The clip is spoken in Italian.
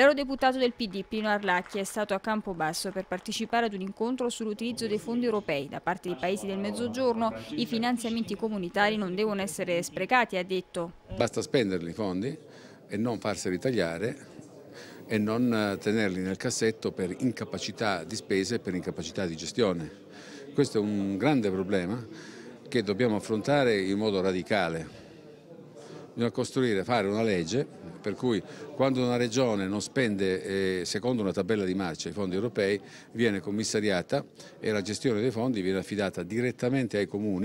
L'eurodeputato del PD Pino Arlacchi è stato a Campobasso per partecipare ad un incontro sull'utilizzo dei fondi europei da parte dei paesi del Mezzogiorno. I finanziamenti comunitari non devono essere sprecati, ha detto. Basta spenderli i fondi e non farseli tagliare e non eh, tenerli nel cassetto per incapacità di spese e per incapacità di gestione. Questo è un grande problema che dobbiamo affrontare in modo radicale. Bisogna costruire, fare una legge, per cui quando una regione non spende eh, secondo una tabella di marcia i fondi europei viene commissariata e la gestione dei fondi viene affidata direttamente ai comuni.